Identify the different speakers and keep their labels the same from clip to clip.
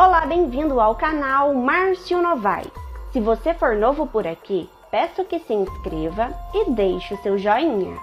Speaker 1: Olá, bem-vindo ao canal Márcio Novaes. Se você for novo por aqui, peço que se inscreva e deixe o seu joinha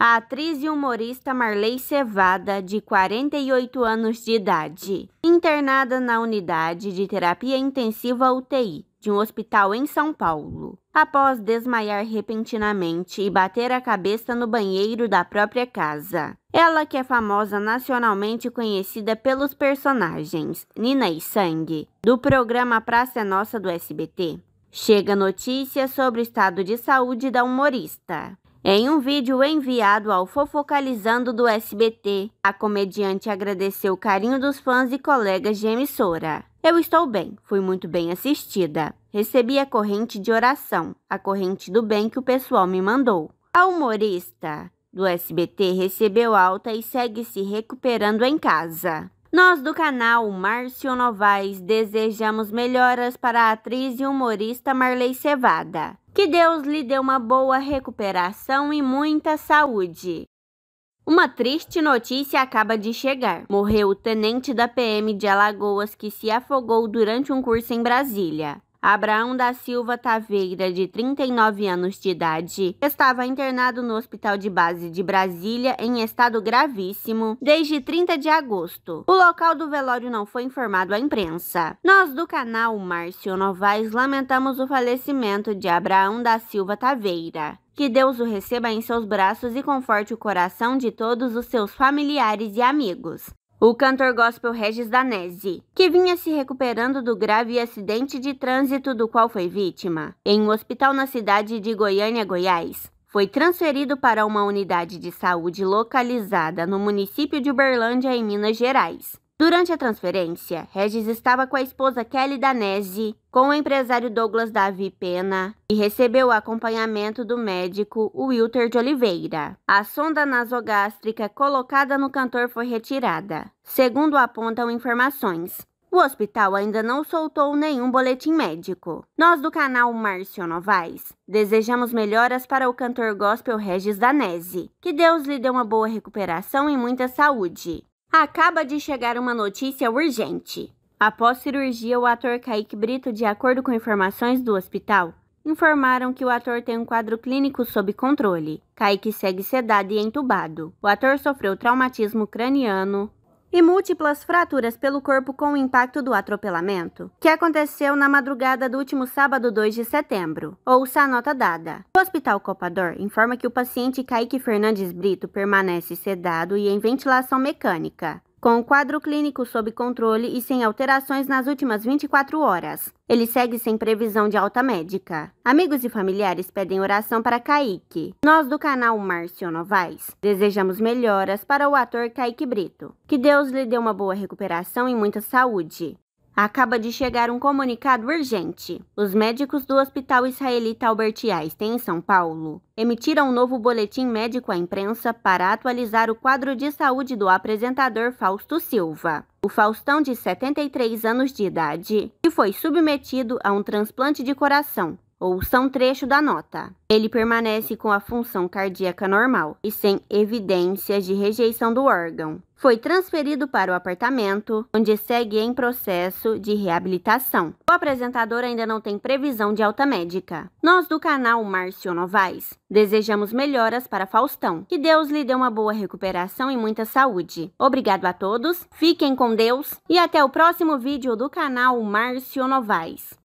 Speaker 1: a atriz e humorista Marley Cevada, de 48 anos de idade, internada na unidade de terapia intensiva UTI de um hospital em São Paulo, após desmaiar repentinamente e bater a cabeça no banheiro da própria casa. Ela que é famosa nacionalmente conhecida pelos personagens Nina e Sangue, do programa Praça é Nossa do SBT. Chega notícia sobre o estado de saúde da humorista, em um vídeo enviado ao Fofocalizando do SBT, a comediante agradeceu o carinho dos fãs e colegas de emissora. Eu estou bem, fui muito bem assistida. Recebi a corrente de oração, a corrente do bem que o pessoal me mandou. A humorista do SBT recebeu alta e segue se recuperando em casa. Nós do canal Márcio Novaes desejamos melhoras para a atriz e humorista Marley Cevada. Que Deus lhe dê uma boa recuperação e muita saúde. Uma triste notícia acaba de chegar. Morreu o tenente da PM de Alagoas que se afogou durante um curso em Brasília. Abraão da Silva Taveira, de 39 anos de idade, estava internado no Hospital de Base de Brasília em estado gravíssimo desde 30 de agosto. O local do velório não foi informado à imprensa. Nós do canal Márcio Novaes lamentamos o falecimento de Abraão da Silva Taveira. Que Deus o receba em seus braços e conforte o coração de todos os seus familiares e amigos o cantor gospel Regis Danese, que vinha se recuperando do grave acidente de trânsito do qual foi vítima, em um hospital na cidade de Goiânia, Goiás. Foi transferido para uma unidade de saúde localizada no município de Uberlândia, em Minas Gerais. Durante a transferência, Regis estava com a esposa Kelly Danese, com o empresário Douglas Davi Pena e recebeu o acompanhamento do médico Wilter de Oliveira. A sonda nasogástrica colocada no cantor foi retirada, segundo apontam informações. O hospital ainda não soltou nenhum boletim médico. Nós do canal Márcio Novaes desejamos melhoras para o cantor gospel Regis Danese. Que Deus lhe dê uma boa recuperação e muita saúde. Acaba de chegar uma notícia urgente. Após cirurgia, o ator Kaique Brito, de acordo com informações do hospital, informaram que o ator tem um quadro clínico sob controle. Kaique segue sedado e entubado. O ator sofreu traumatismo craniano, e múltiplas fraturas pelo corpo com o impacto do atropelamento, que aconteceu na madrugada do último sábado 2 de setembro. Ouça a nota dada. O Hospital Copador informa que o paciente Kaique Fernandes Brito permanece sedado e em ventilação mecânica com o quadro clínico sob controle e sem alterações nas últimas 24 horas. Ele segue sem previsão de alta médica. Amigos e familiares pedem oração para Kaique. Nós do canal Márcio Novaes desejamos melhoras para o ator Kaique Brito. Que Deus lhe dê uma boa recuperação e muita saúde. Acaba de chegar um comunicado urgente. Os médicos do Hospital Israelita Albert Einstein, em São Paulo, emitiram um novo boletim médico à imprensa para atualizar o quadro de saúde do apresentador Fausto Silva. O Faustão, de 73 anos de idade, que foi submetido a um transplante de coração Ouça um trecho da nota. Ele permanece com a função cardíaca normal e sem evidências de rejeição do órgão. Foi transferido para o apartamento, onde segue em processo de reabilitação. O apresentador ainda não tem previsão de alta médica. Nós do canal Márcio Novaes desejamos melhoras para Faustão. Que Deus lhe dê uma boa recuperação e muita saúde. Obrigado a todos, fiquem com Deus e até o próximo vídeo do canal Márcio Novaes.